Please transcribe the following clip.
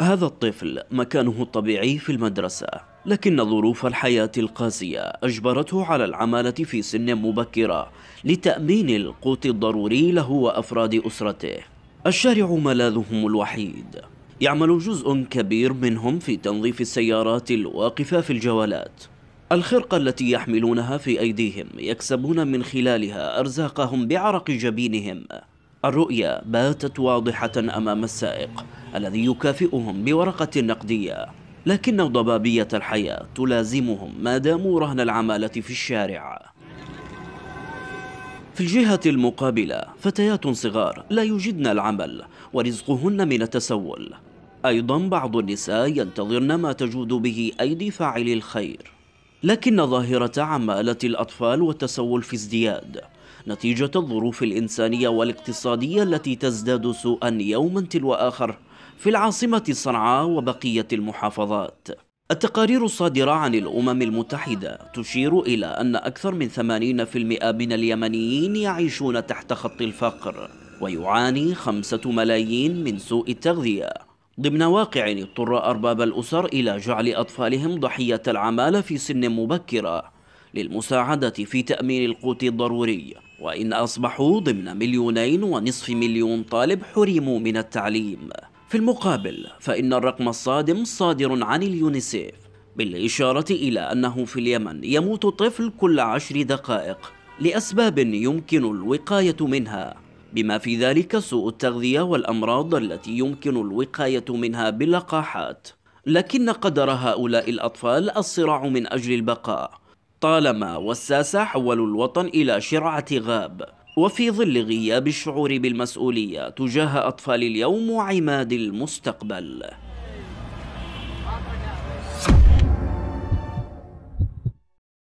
هذا الطفل مكانه الطبيعي في المدرسة لكن ظروف الحياة القاسية أجبرته على العمالة في سن مبكرة لتأمين القوت الضروري له وأفراد أسرته الشارع ملاذهم الوحيد يعمل جزء كبير منهم في تنظيف السيارات الواقفة في الجولات الخرقة التي يحملونها في أيديهم يكسبون من خلالها أرزاقهم بعرق جبينهم الرؤية باتت واضحة أمام السائق الذي يكافئهم بورقة نقدية لكن ضبابية الحياة تلازمهم ما داموا رهن العمالة في الشارع في الجهة المقابلة فتيات صغار لا يجدن العمل ورزقهن من التسول أيضا بعض النساء ينتظرن ما تجود به أيدي فاعل الخير لكن ظاهرة عمالة الأطفال والتسول في ازدياد نتيجة الظروف الإنسانية والاقتصادية التي تزداد سوءا يوما تلو آخر في العاصمة صنعاء وبقية المحافظات التقارير الصادرة عن الأمم المتحدة تشير إلى أن أكثر من 80% من اليمنيين يعيشون تحت خط الفقر ويعاني خمسة ملايين من سوء التغذية ضمن واقع اضطر أرباب الأسر إلى جعل أطفالهم ضحية العمالة في سن مبكرة للمساعدة في تأمين القوت الضروري وإن أصبحوا ضمن مليونين ونصف مليون طالب حرموا من التعليم في المقابل فإن الرقم الصادم صادر عن اليونيسيف بالإشارة إلى أنه في اليمن يموت طفل كل عشر دقائق لأسباب يمكن الوقاية منها بما في ذلك سوء التغذية والأمراض التي يمكن الوقاية منها باللقاحات لكن قدر هؤلاء الأطفال الصراع من أجل البقاء طالما والساسة حولوا الوطن إلى شرعة غاب وفي ظل غياب الشعور بالمسؤولية تجاه أطفال اليوم وعماد المستقبل